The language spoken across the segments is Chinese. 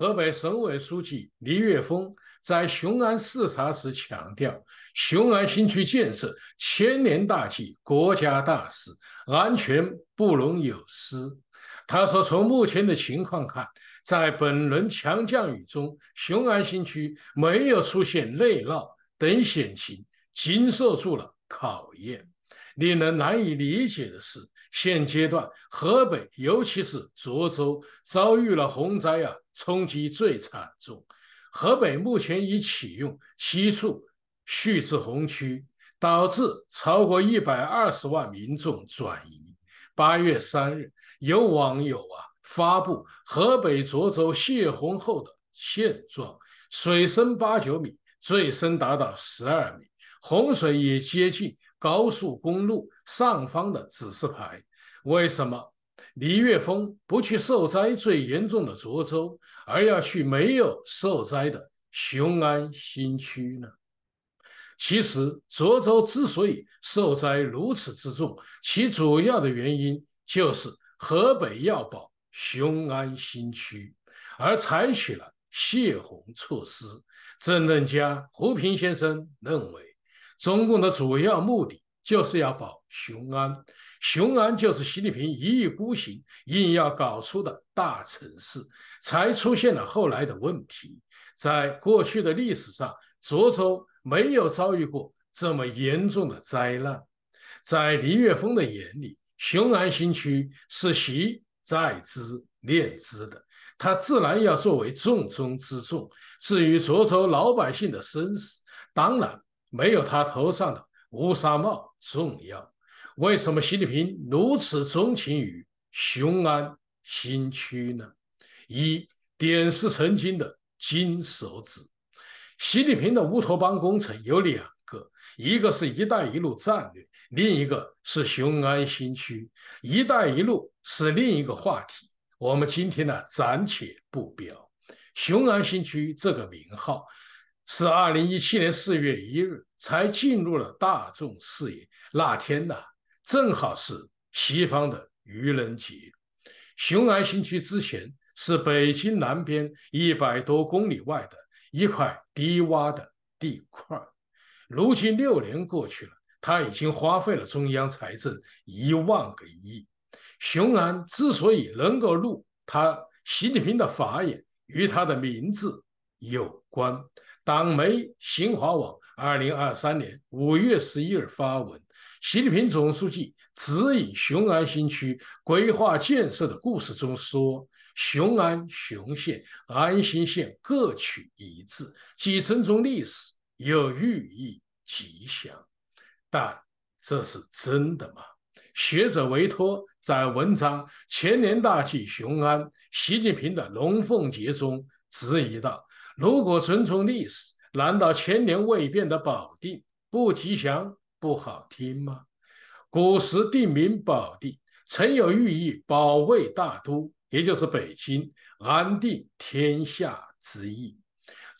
河北省委书记倪岳峰在雄安视察时强调，雄安新区建设千年大计、国家大事，安全不容有失。他说，从目前的情况看，在本轮强降雨中，雄安新区没有出现内涝等险情，经受住了考验。令人难以理解的是，现阶段河北，尤其是涿州，遭遇了洪灾啊，冲击最惨重。河北目前已启用七处蓄滞洪区，导致超过一百二十万民众转移。八月三日，有网友啊发布河北涿州泄洪后的现状，水深八九米，最深达到十二米，洪水也接近。高速公路上方的指示牌，为什么李月峰不去受灾最严重的涿州，而要去没有受灾的雄安新区呢？其实，涿州之所以受灾如此之重，其主要的原因就是河北要保雄安新区，而采取了泄洪措施。政论家胡平先生认为。中共的主要目的就是要保雄安，雄安就是习近平一意孤行，硬要搞出的大城市，才出现了后来的问题。在过去的历史上，涿州没有遭遇过这么严重的灾难。在黎月峰的眼里，雄安新区是习在之练资的，他自然要作为重中之重，至于涿州老百姓的生死，当然。没有他头上的乌纱帽重要。为什么习近平如此钟情于雄安新区呢？一点石成金的金手指。习近平的乌托邦工程有两个，一个是一带一路战略，另一个是雄安新区。一带一路是另一个话题，我们今天呢暂且不表。雄安新区这个名号。是二零一七年四月一日才进入了大众视野。那天呢，正好是西方的愚人节。雄安新区之前是北京南边一百多公里外的一块低洼的地块。如今六年过去了，他已经花费了中央财政一万个亿。雄安之所以能够入他习近平的法眼，与他的名字有关。党媒新华网二零二三年五月十一日发文，习近平总书记指引雄安新区规划建设的故事中说：“雄安、雄县、安新县各取一字，既尊重历史，又寓意吉祥。”但这是真的吗？学者委托在文章《前年大计雄安：习近平的龙凤节》中质疑道。如果遵从历史，难道千年未变的保定不吉祥、不好听吗？古时地名保定曾有寓意“保卫大都”，也就是北京安定天下之意。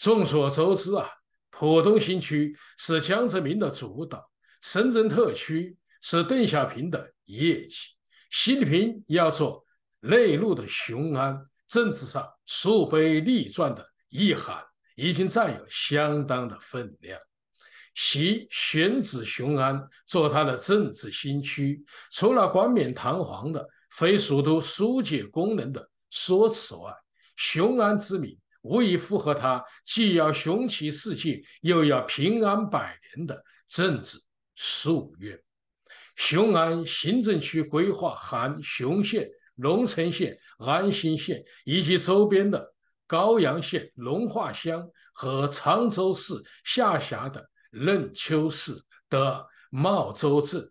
众所周知啊，浦东新区是江泽民的主导，深圳特区是邓小平的业绩。习近平要做内陆的雄安，政治上树碑立传的。意涵已经占有相当的分量。习选址雄安做他的政治新区，除了冠冕堂皇的非首都疏解功能的说辞外，雄安之名无疑符合他既要雄起世界，又要平安百年的政治夙愿。雄安行政区规划含雄县、龙城县、安新县以及周边的。高阳县隆化乡和常州市下辖的任丘市的茂州镇、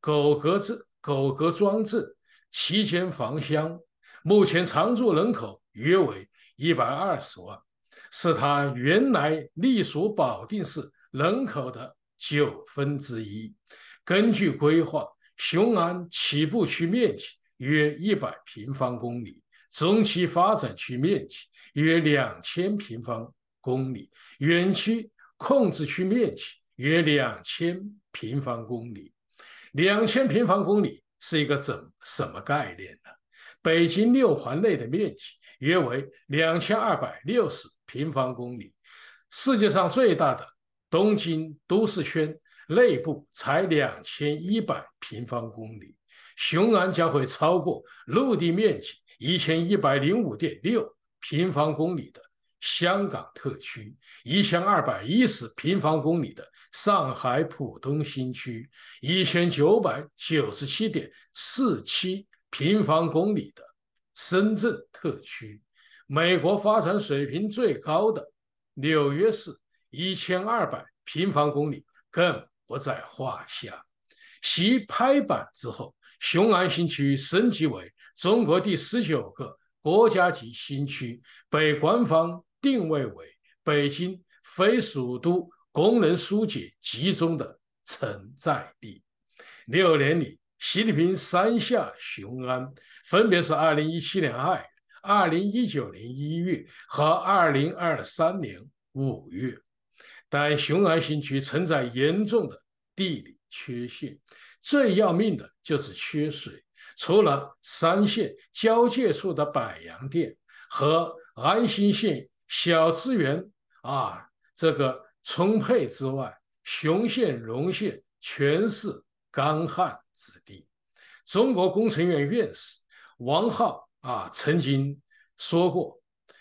苟各镇、苟各庄镇、齐间房乡，目前常住人口约为一百二十万，是他原来隶属保定市人口的九分之一。根据规划，雄安起步区面积约一百平方公里。中期发展区面积约两千平方公里，远区控制区面积约两千平方公里。两千平方公里是一个怎什么概念呢？北京六环内的面积约为两千二百六十平方公里，世界上最大的东京都市圈内部才两千一百平方公里，雄安将会超过陆地面积。一千一百零五点六平方公里的香港特区，一千二百一十平方公里的上海浦东新区，一千九百九十七点四七平方公里的深圳特区，美国发展水平最高的纽约市一千二百平方公里更不在话下。其拍板之后，雄安新区升级为。中国第十九个国家级新区被官方定位为北京非首都功能疏解集中的承载地。六年里，习近平三下雄安，分别是二零一七年二月、二零一九年一月和二零二三年五月。但雄安新区存在严重的地理缺陷，最要命的就是缺水。除了三县交界处的百洋店和安新县小资源啊，这个充沛之外，雄县、荣县全是干旱之地。中国工程院院士王浩啊，曾经说过，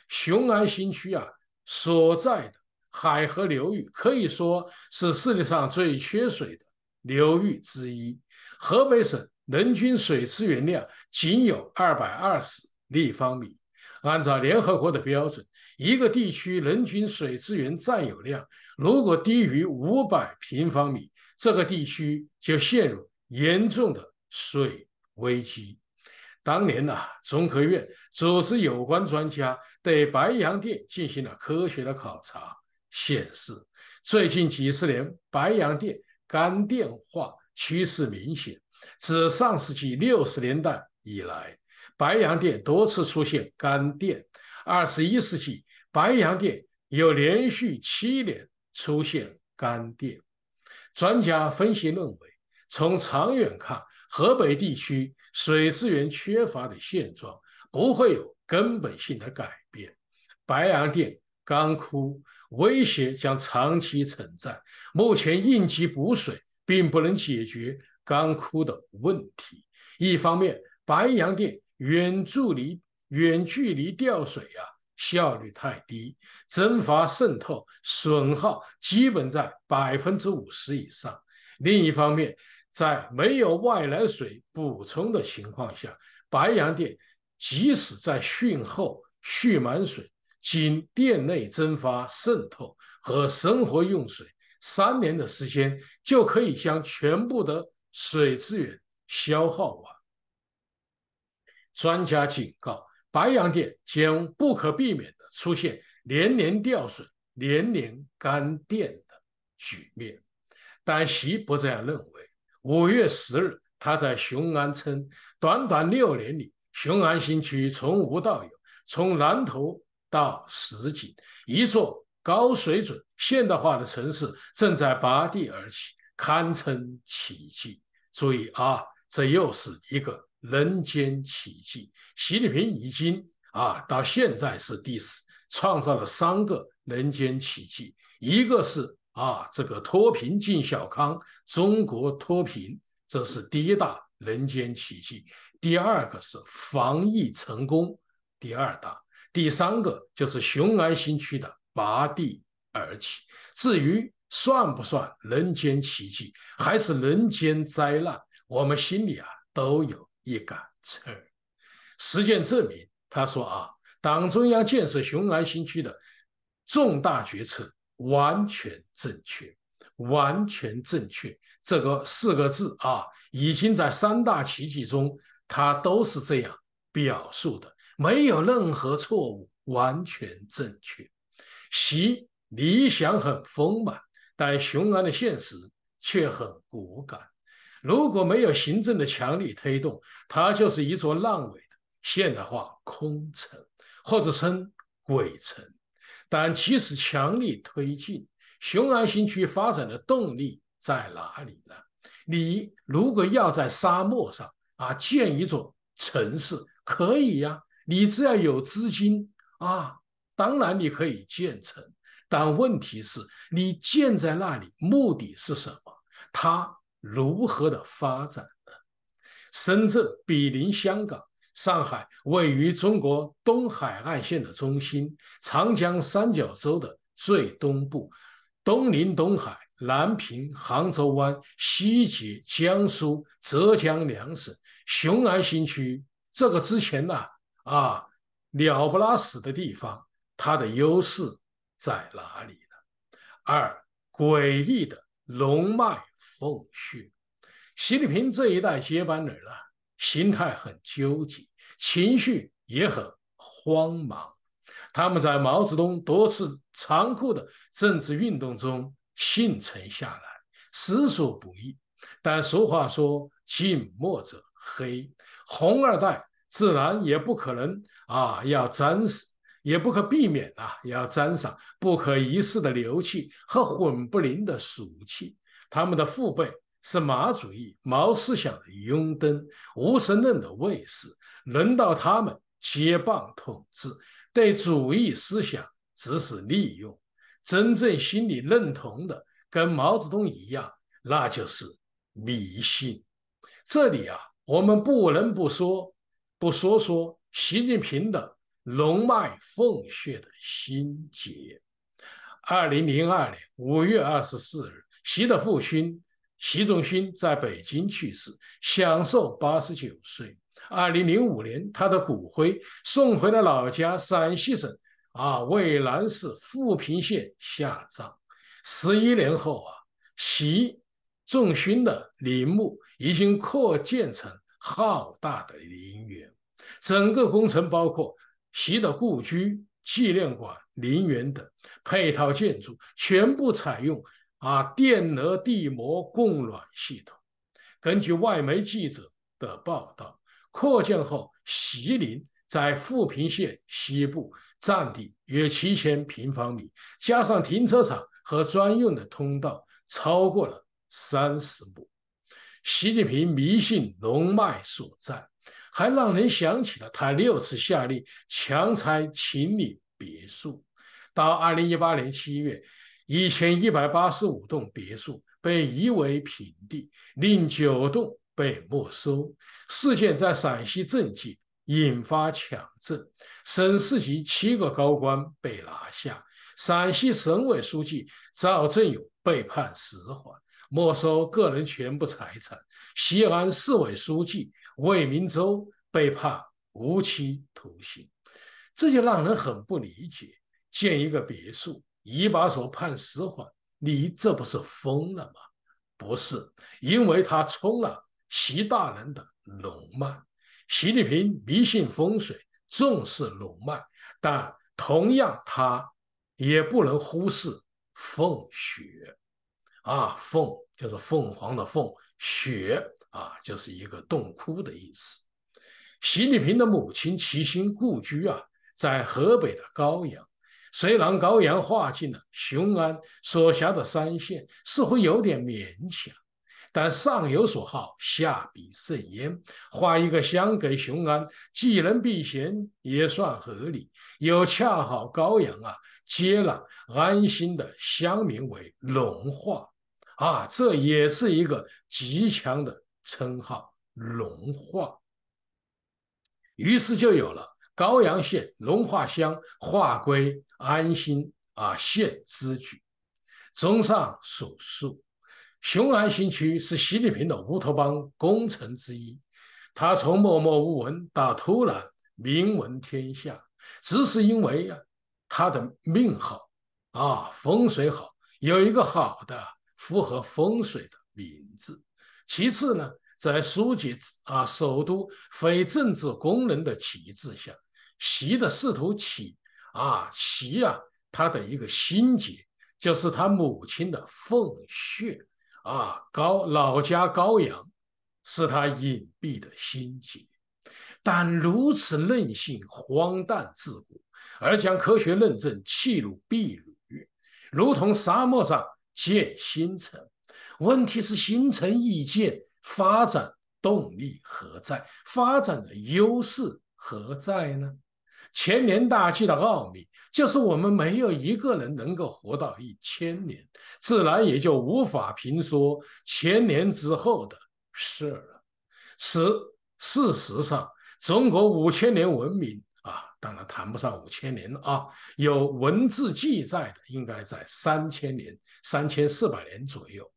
雄安新区啊所在的海河流域可以说是世界上最缺水的流域之一，河北省。人均水资源量仅有二百二十立方米。按照联合国的标准，一个地区人均水资源占有量如果低于五百平方米，这个地区就陷入严重的水危机。当年呐，中科院组织有关专家对白洋淀进行了科学的考察，显示最近几十年白洋淀干电化趋势明显。自上世纪六十年代以来，白洋淀多次出现干电。二十一世纪，白洋淀又连续七年出现干电。专家分析认为，从长远看，河北地区水资源缺乏的现状不会有根本性的改变，白洋淀干枯威胁将长期存在。目前应急补水并不能解决。干枯的问题，一方面，白洋淀远距离远距离调水啊，效率太低，蒸发渗透损耗基本在百分之五十以上；另一方面，在没有外来水补充的情况下，白洋淀即使在汛后蓄满水，仅店内蒸发渗透和生活用水，三年的时间就可以将全部的。水资源消耗完，专家警告，白洋淀将不可避免的出现连年掉水、连年干电的局面。但习不这样认为。五月十日，他在雄安村短短六年里，雄安新区从无到有，从蓝图到实景，一座高水准现代化的城市正在拔地而起，堪称奇迹。注意啊，这又是一个人间奇迹。习近平已经啊，到现在是第四，创造了三个人间奇迹。一个是啊，这个脱贫进小康，中国脱贫，这是第一大人间奇迹。第二个是防疫成功，第二大。第三个就是雄安新区的拔地而起。至于，算不算人间奇迹，还是人间灾难？我们心里啊都有一杆秤。实践证明，他说啊，党中央建设雄安新区的重大决策完全正确，完全正确。这个四个字啊，已经在三大奇迹中，他都是这样表述的，没有任何错误，完全正确。习理想很丰满。但雄安的现实却很骨感，如果没有行政的强力推动，它就是一座烂尾的现代化空城，或者称鬼城。但即使强力推进，雄安新区发展的动力在哪里呢？你如果要在沙漠上啊建一座城市，可以呀，你只要有资金啊，当然你可以建成。但问题是，你建在那里目的是什么？它如何的发展呢？深圳比邻香港，上海位于中国东海岸线的中心，长江三角洲的最东部，东临东海，南平杭州湾，西接江苏、浙江两省。雄安新区这个之前呢，啊，鸟不拉屎的地方，它的优势。在哪里呢？二诡异的龙脉凤穴，习近平这一代接班人呢，心态很纠结，情绪也很慌忙。他们在毛泽东多次残酷的政治运动中幸存下来，实属不易。但俗话说，近墨者黑，红二代自然也不可能啊，要沾上。也不可避免啊，也要沾上不可一世的牛气和混不灵的俗气。他们的父辈是马主义、毛思想的拥趸、无神论的卫士，轮到他们接棒统治，对主义思想只是利用，真正心里认同的跟毛泽东一样，那就是迷信。这里啊，我们不能不说，不说说习近平的。龙脉凤穴的心结。二零零二年五月二十四日，习的父勋习仲勋在北京去世，享受八十九岁。二零零五年，他的骨灰送回了老家陕西省啊渭南市富平县下葬。十一年后啊，习仲勋的陵墓已经扩建成浩大的陵园，整个工程包括。习的故居、纪念馆、陵园等配套建筑全部采用啊电热地膜供暖系统。根据外媒记者的报道，扩建后习陵在富平县西部占地约七千平方米，加上停车场和专用的通道，超过了三十亩。习近平迷信龙脉所在。还让人想起了他六次下令强拆秦岭别墅。到二零一八年七月，一千一百八十五栋别墅被夷为平地，另九栋被没收。事件在陕西政界引发强震，省市级七个高官被拿下。陕西省委书记赵正永被判死缓，没收个人全部财产。西安市委书记。魏明州被判无期徒刑，这就让人很不理解。建一个别墅，一把手判死缓，你这不是疯了吗？不是，因为他冲了习大人的龙脉。习近平迷信风水，重视龙脉，但同样他也不能忽视凤血。啊，凤就是凤凰的凤，血。啊，就是一个洞窟的意思。习近平的母亲齐心故居啊，在河北的高阳。虽然高阳划进了雄安所辖的三县，似乎有点勉强，但上有所好，下必甚焉。划一个乡给雄安，既能避嫌，也算合理，又恰好高阳啊接了安心的乡名为龙化。啊，这也是一个极强的。称号龙化，于是就有了高阳县龙化乡划归安新啊县之举。综上所述，雄安新区是习近平的乌托邦工程之一。他从默默无闻到突然名闻天下，只是因为啊他的命好啊，风水好，有一个好的符合风水的名字。其次呢，在书解啊首都非政治功能的旗帜下，习的试图起啊，习啊他的一个心结，就是他母亲的奉血啊高老家高阳，是他隐蔽的心结。但如此任性、荒诞、自古，而将科学论证弃如敝履，如同沙漠上建新城。问题是形成意见，发展动力何在？发展的优势何在呢？千年大计的奥秘就是我们没有一个人能够活到一千年，自然也就无法评说千年之后的事了。十事实上，中国五千年文明啊，当然谈不上五千年了啊，有文字记载的应该在三千年、三千四百年左右。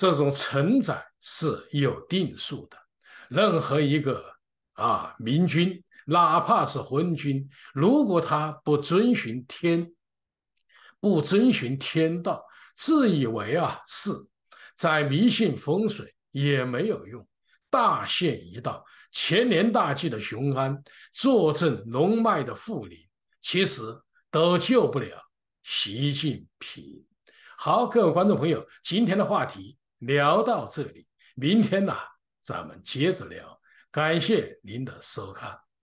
这种承载是有定数的，任何一个啊明君，哪怕是昏君，如果他不遵循天，不遵循天道，自以为啊是在迷信风水也没有用。大限一到，前年大祭的雄安，坐镇龙脉的富林，其实都救不了习近平。好，各位观众朋友，今天的话题。聊到这里，明天呐，咱们接着聊。感谢您的收看。